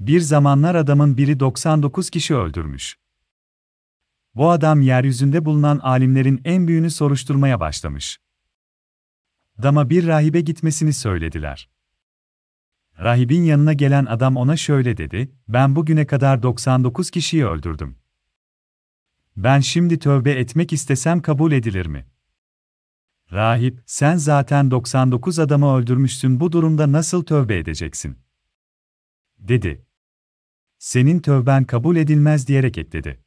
Bir zamanlar adamın biri 99 kişi öldürmüş. Bu adam yeryüzünde bulunan alimlerin en büyüğünü soruşturmaya başlamış. Dama bir rahibe gitmesini söylediler. Rahibin yanına gelen adam ona şöyle dedi, ben bugüne kadar 99 kişiyi öldürdüm. Ben şimdi tövbe etmek istesem kabul edilir mi? Rahip, sen zaten 99 adamı öldürmüşsün bu durumda nasıl tövbe edeceksin? Dedi senin tövben kabul edilmez diyerek ekledi.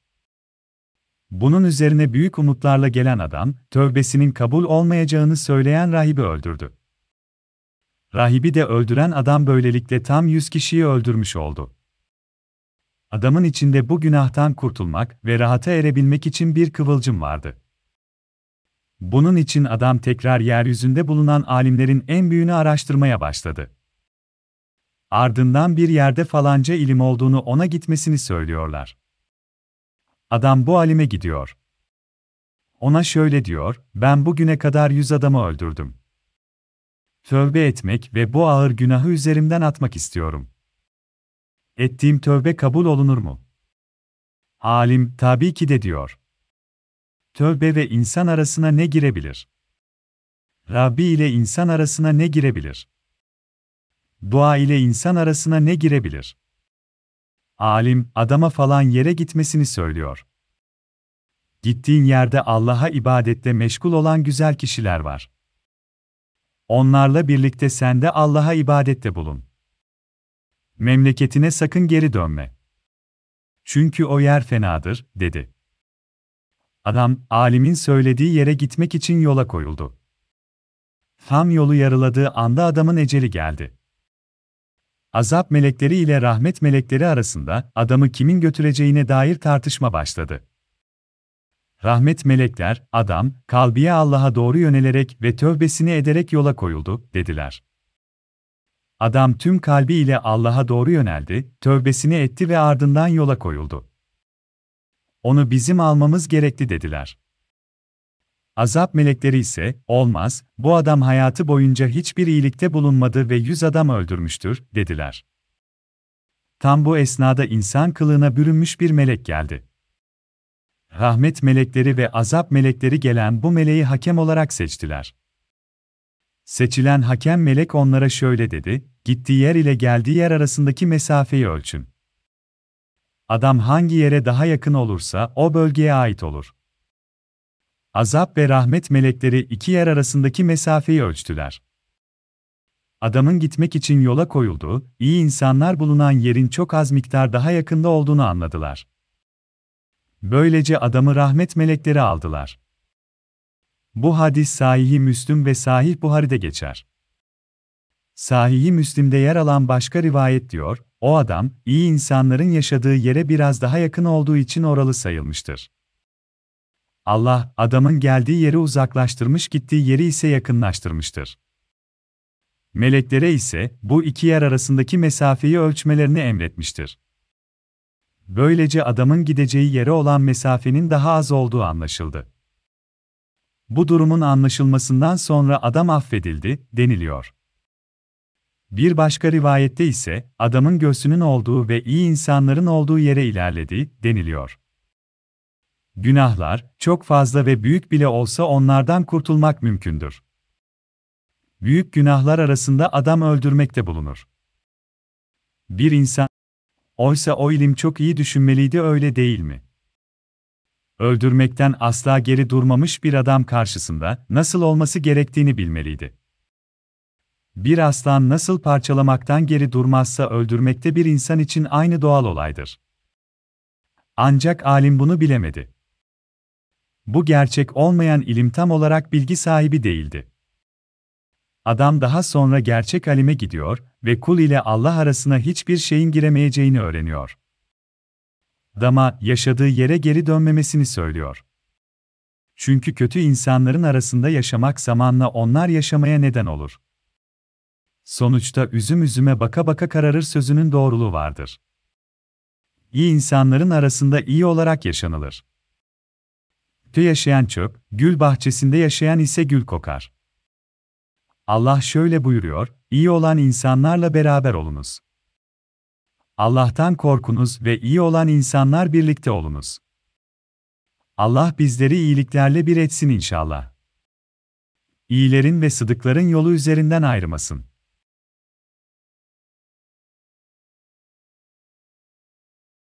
Bunun üzerine büyük umutlarla gelen adam, tövbesinin kabul olmayacağını söyleyen rahibi öldürdü. Rahibi de öldüren adam böylelikle tam 100 kişiyi öldürmüş oldu. Adamın içinde bu günahtan kurtulmak ve rahata erebilmek için bir kıvılcım vardı. Bunun için adam tekrar yeryüzünde bulunan alimlerin en büyüğünü araştırmaya başladı. Ardından bir yerde falanca ilim olduğunu ona gitmesini söylüyorlar. Adam bu alime gidiyor. Ona şöyle diyor, ben bugüne kadar yüz adamı öldürdüm. Tövbe etmek ve bu ağır günahı üzerimden atmak istiyorum. Ettiğim tövbe kabul olunur mu? Alim, tabii ki de diyor. Tövbe ve insan arasına ne girebilir? Rabbi ile insan arasına ne girebilir? Dua ile insan arasına ne girebilir? Alim, adama falan yere gitmesini söylüyor. Gittiğin yerde Allah'a ibadette meşgul olan güzel kişiler var. Onlarla birlikte sen de Allah'a ibadette bulun. Memleketine sakın geri dönme. Çünkü o yer fenadır, dedi. Adam, alimin söylediği yere gitmek için yola koyuldu. Tam yolu yarıladığı anda adamın eceli geldi. Azap melekleri ile rahmet melekleri arasında adamı kimin götüreceğine dair tartışma başladı. Rahmet melekler, adam, kalbiye Allah'a doğru yönelerek ve tövbesini ederek yola koyuldu, dediler. Adam tüm kalbiyle Allah'a doğru yöneldi, tövbesini etti ve ardından yola koyuldu. Onu bizim almamız gerekli dediler. Azap melekleri ise, olmaz, bu adam hayatı boyunca hiçbir iyilikte bulunmadı ve yüz adam öldürmüştür, dediler. Tam bu esnada insan kılığına bürünmüş bir melek geldi. Rahmet melekleri ve azap melekleri gelen bu meleği hakem olarak seçtiler. Seçilen hakem melek onlara şöyle dedi, gittiği yer ile geldiği yer arasındaki mesafeyi ölçün. Adam hangi yere daha yakın olursa o bölgeye ait olur. Azap ve rahmet melekleri iki yer arasındaki mesafeyi ölçtüler. Adamın gitmek için yola koyulduğu, iyi insanlar bulunan yerin çok az miktar daha yakında olduğunu anladılar. Böylece adamı rahmet melekleri aldılar. Bu hadis sahih Müslüm ve Sahih Buhari'de geçer. Sahih-i Müslim'de yer alan başka rivayet diyor, o adam, iyi insanların yaşadığı yere biraz daha yakın olduğu için oralı sayılmıştır. Allah, adamın geldiği yeri uzaklaştırmış gittiği yeri ise yakınlaştırmıştır. Meleklere ise, bu iki yer arasındaki mesafeyi ölçmelerini emretmiştir. Böylece adamın gideceği yere olan mesafenin daha az olduğu anlaşıldı. Bu durumun anlaşılmasından sonra adam affedildi, deniliyor. Bir başka rivayette ise, adamın göğsünün olduğu ve iyi insanların olduğu yere ilerledi, deniliyor. Günahlar, çok fazla ve büyük bile olsa onlardan kurtulmak mümkündür. Büyük günahlar arasında adam öldürmek de bulunur. Bir insan, oysa o ilim çok iyi düşünmeliydi öyle değil mi? Öldürmekten asla geri durmamış bir adam karşısında nasıl olması gerektiğini bilmeliydi. Bir aslan nasıl parçalamaktan geri durmazsa öldürmekte bir insan için aynı doğal olaydır. Ancak alim bunu bilemedi bu gerçek olmayan ilim tam olarak bilgi sahibi değildi. Adam daha sonra gerçek alime gidiyor ve kul ile Allah arasına hiçbir şeyin giremeyeceğini öğreniyor. Dama yaşadığı yere geri dönmemesini söylüyor. Çünkü kötü insanların arasında yaşamak zamanla onlar yaşamaya neden olur. Sonuçta üzüm üzüme baka baka kararır sözünün doğruluğu vardır. İyi insanların arasında iyi olarak yaşanılır. Te yaşayan çöp, gül bahçesinde yaşayan ise gül kokar. Allah şöyle buyuruyor, iyi olan insanlarla beraber olunuz. Allah'tan korkunuz ve iyi olan insanlar birlikte olunuz. Allah bizleri iyiliklerle bir etsin inşallah. İyilerin ve sıdıkların yolu üzerinden ayrımasın.